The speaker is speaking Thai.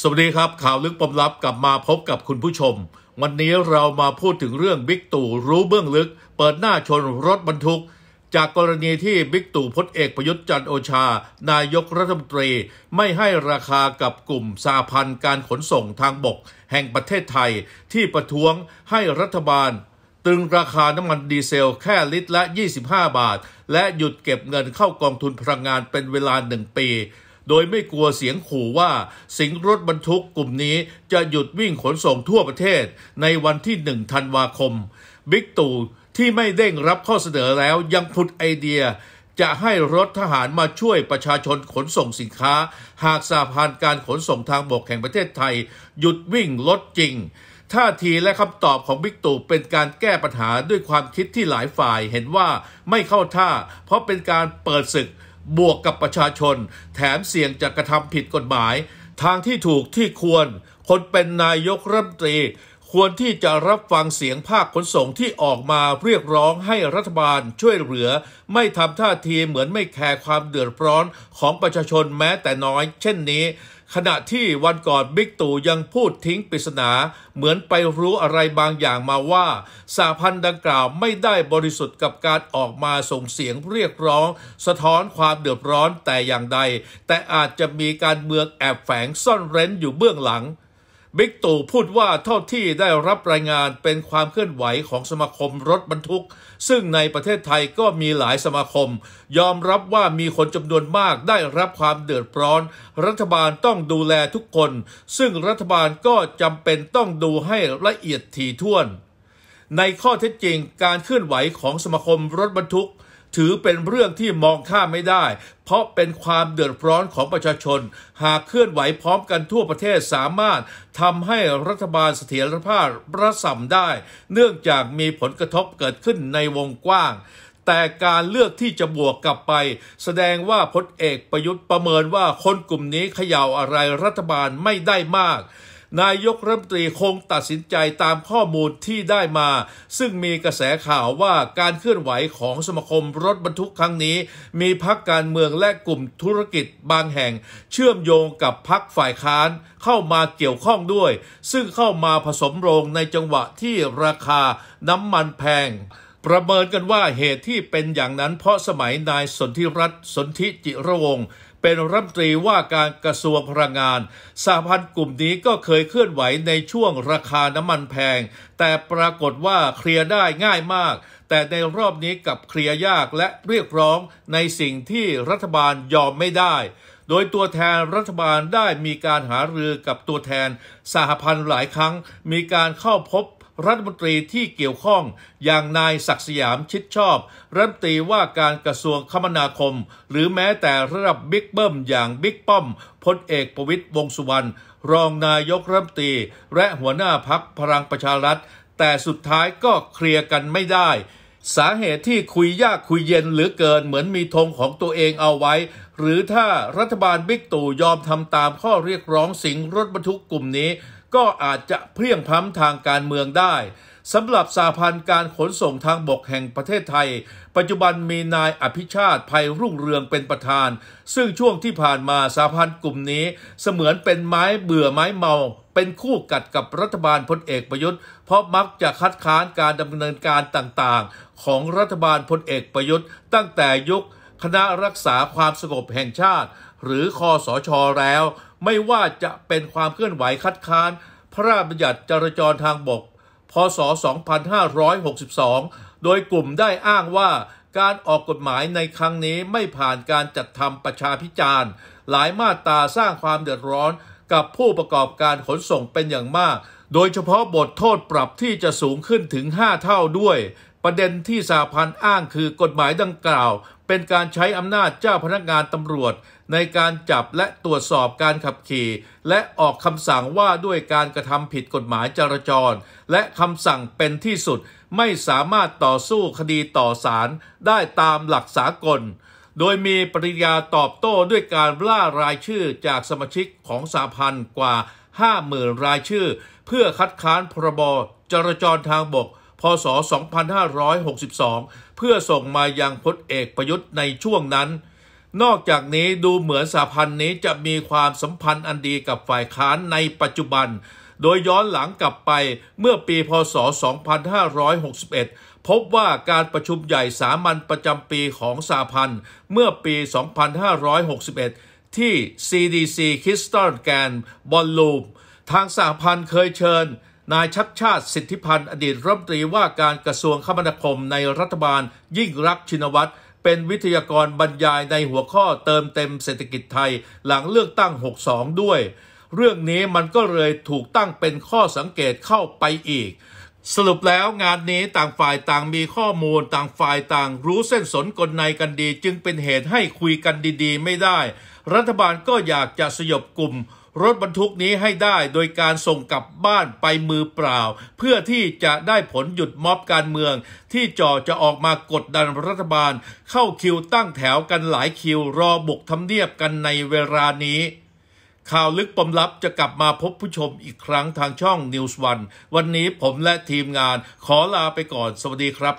สวัสดีครับ ข่าวลึกปมลับกลับมาพบกับคุณผู้ชม วันนี้เรามาพูดถึงเรื่องบิ๊กตู่รู้เบื้องลึก เปิดหน้าชนรถบรรทุก จากกรณีที่บิ๊กตู่พลเอกประยุทธ์จันโอชา นายกรัฐมนตรี ไม่ให้ราคากับกลุ่มสาพันธ์การขนส่งทางบกแห่งประเทศไทยที่ประท้วงให้รัฐบาล ตึงราคาน้ำมันดีเซลแค่ลิตรละ 25 บาท และหยุดเก็บเงินเข้ากองทุนพลังงานเป็นเวลาหนึ่งปีโดยไม่กลัวเสียงขู่ว่าสิงรถบรรทุกกลุ่มนี้ จะหยุดวิ่งขนส่งทั่วประเทศในวันที่หนึ่งธันวาคมบิ๊กตู่ที่ไม่เด้งรับข้อเสนอแล้วยังพุดไอเดียจะให้รถทหารมาช่วยประชาชนขนส่งสินค้า หากสาพานการขนส่งทางบกแห่งประเทศไทย หยุดวิ่งลดจริง ท่าทีและคำตอบของบิ๊กตู่เป็นการแก้ปัญหาด้วยความคิดที่หลายฝ่ายเห็นว่าไม่เข้าท่า เพราะเป็นการเปิดศึกบวกกับประชาชน แถมเสี่ยงจะกระทำผิดกฎหมาย ทางที่ถูกที่ควร คนเป็นนายกรัฐมนตรี ควรที่จะรับฟังเสียงภาคขนส่งที่ออกมาเรียกร้องให้รัฐบาลช่วยเหลือ ไม่ทำท่าทีเหมือนไม่แคร์ความเดือดร้อนของประชาชนแม้แต่น้อย เช่นนี้ขณะที่วันก่อนบิ๊กตู่ยังพูดทิ้งปริศนา เหมือนไปรู้อะไรบางอย่างมาว่า สาพันธ์ดังกล่าวไม่ได้บริสุทธิ์กับการออกมาส่งเสียงเรียกร้อง สะท้อนความเดือดร้อนแต่อย่างใด แต่อาจจะมีการเมืองแอบแฝงซ่อนเร้นอยู่เบื้องหลังบิ๊กตู่พูดว่าเท่าที่ได้รับรายงานเป็นความเคลื่อนไหวของสมาคมรถบรรทุก ซึ่งในประเทศไทยก็มีหลายสมาคม ยอมรับว่ามีคนจำนวนมากได้รับความเดือดร้อน รัฐบาลต้องดูแลทุกคน ซึ่งรัฐบาลก็จำเป็นต้องดูให้ละเอียดถี่ถ้วน ในข้อเท็จจริงการเคลื่อนไหวของสมาคมรถบรรทุกถือเป็นเรื่องที่มองข้ามไม่ได้ เพราะเป็นความเดือดร้อนของประชาชน หากเคลื่อนไหวพร้อมกันทั่วประเทศสามารถทำให้รัฐบาลเสถียรภาพระสัมได้เนื่องจากมีผลกระทบเกิดขึ้นในวงกว้าง แต่การเลือกที่จะบวกกลับไปแสดงว่าพลเอกประยุทธ์ประเมินว่าคนกลุ่มนี้เขย่าอะไรรัฐบาลไม่ได้มากนายกรัฐมนตรีคงตัดสินใจตามข้อมูลที่ได้มา ซึ่งมีกระแสข่าวว่าการเคลื่อนไหวของสมาคมรถบรรทุกครั้งนี้ มีพักการเมืองและกลุ่มธุรกิจบางแห่ง เชื่อมโยงกับพักฝ่ายค้านเข้ามาเกี่ยวข้องด้วย ซึ่งเข้ามาผสมโรงในจังหวะที่ราคาน้ำมันแพง ประเมินกันว่าเหตุที่เป็นอย่างนั้นเพราะสมัยนายสนธิรัตน์สนธิจิรวงศ์เป็นรัฐมนตรีว่าการกระทรวงพลังงานสหพันธ์กลุ่มนี้ก็เคยเคลื่อนไหวในช่วงราคาน้ำมันแพง แต่ปรากฏว่าเคลียร์ได้ง่ายมาก แต่ในรอบนี้กับเคลียร์ยากและเรียกร้อง ในสิ่งที่รัฐบาลยอมไม่ได้ โดยตัวแทนรัฐบาลได้มีการหารือกับตัวแทนสหพันธ์หลายครั้ง มีการเข้าพบรัฐมนตรีที่เกี่ยวข้อง อย่างนายศักสยามชิดชอบ รัฐมนตรีว่าการกระทรวงคมนาคม หรือแม้แต่ระดับบิ๊กเบิ้ม อย่างบิ๊กป้อมพลเอกประวิตยวงสุวรรณรองนายกรัฐมนตรี และหัวหน้าพักพลังประชารัฐ แต่สุดท้ายก็เคลียร์กันไม่ได้ สาเหตุที่คุยยากคุยเย็นหรือเกินเหมือนมีธงของตัวเองเอาไว้ หรือถ้ารัฐบาลบิ๊กตู่ยอมทำตามข้อเรียกร้องสิงรถบรรทุกกลุ่มนี้ก็อาจจะเพียงพ้ำทางการเมืองได้สำหรับสาพันธ์การขนส่งทางบกแห่งประเทศไทย ปัจจุบันมีนายอภิชาติภัยรุ่งเรืองเป็นประธาน ซึ่งช่วงที่ผ่านมาสาพันธ์กลุ่มนี้ เสมือนเป็นไม้เบื่อไม้เมา เป็นคู่กัดกับรัฐบาลพลเอกประยุทธ์เพราะมักจะคัดค้านการดำเนินการต่างๆ ของรัฐบาลพลเอกประยุทธ์ ตั้งแต่ยุค คณะรักษาความสงบแห่งชาติ หรือคอสอชอแล้วไม่ว่าจะเป็นความเคลื่อนไหวคัดค้าน พระราชบัญญัติจราจรทางบก พศ 2562 โดยกลุ่มได้อ้างว่าการออกกฎหมายในครั้งนี้ไม่ผ่านการจัดทำประชาพิจารณ์หลายมาตราสร้างความเดือดร้อนกับผู้ประกอบการขนส่งเป็นอย่างมาก โดยเฉพาะบทโทษปรับที่จะสูงขึ้นถึง 5 เท่าด้วย ประเด็นที่สาพันธ์อ้างคือกฎหมายดังกล่าว เป็นการใช้อำนาจเจ้าพนักงานตำรวจในการจับและตรวจสอบการขับขี่และออกคำสั่งว่าด้วยการกระทำผิดกฎหมายจราจรและคำสั่งเป็นที่สุดไม่สามารถต่อสู้คดีต่อศาลได้ตามหลักสากล โดยมีปริยาตอบโต้ด้วยการล่ารายชื่อจากสมาชิกของสาพันธ์กว่า 50,000 รายชื่อเพื่อคัดค้านพรบจราจรทางบกพศ2562 เพื่อส่งมายังพลเอกประยุทธ์ในช่วงนั้นนอกจากนี้ดูเหมือนสหพันธ์นี้จะมีความสัมพันธ์อันดีกับฝ่ายค้านในปัจจุบัน โดยย้อนหลังกลับไปเมื่อปีพศ2561 พบว่าการประชุมใหญ่สามัญประจำปีของสหพันธ์เมื่อปี 2561 ที่ CDC คิสตั n แกนบอลลูมทางสหพันธ์เคยเชิญ นายชัดชาติสิทธิพันธ์อดีตรัฐมนตรีว่าการกระทรวงคมนาคมในรัฐบาลยิ่งรักชินวัตรเป็นวิทยากรบรรยายในหัวข้อเติมเต็มเศรษฐกิจไทยหลังเลือกตั้ง 62 ด้วย เรื่องนี้มันก็เลยถูกตั้งเป็นข้อสังเกตเข้าไปอีก สรุปแล้วงานนี้ต่างฝ่ายต่างมีข้อมูล ต่างฝ่ายต่างรู้เส้นสนกลในกันดีจึงเป็นเหตุให้คุยกันดีๆ ไม่ได้ รัฐบาลก็อยากจะสยบกลุ่มรถบรรทุกนี้ให้ได้โดยการส่งกลับบ้านไปมือเปล่า เพื่อที่จะได้ผลหยุดม็อบการเมือง ที่จ่อจะออกมากดดันรัฐบาล เข้าคิวตั้งแถวกันหลายคิวรอบุกทำเนียบกันในเวลานี้ ข่าวลึกปมลับจะกลับมาพบผู้ชมอีกครั้งทางช่อง News One วันนี้ผมและทีมงานขอลาไปก่อน สวัสดีครับ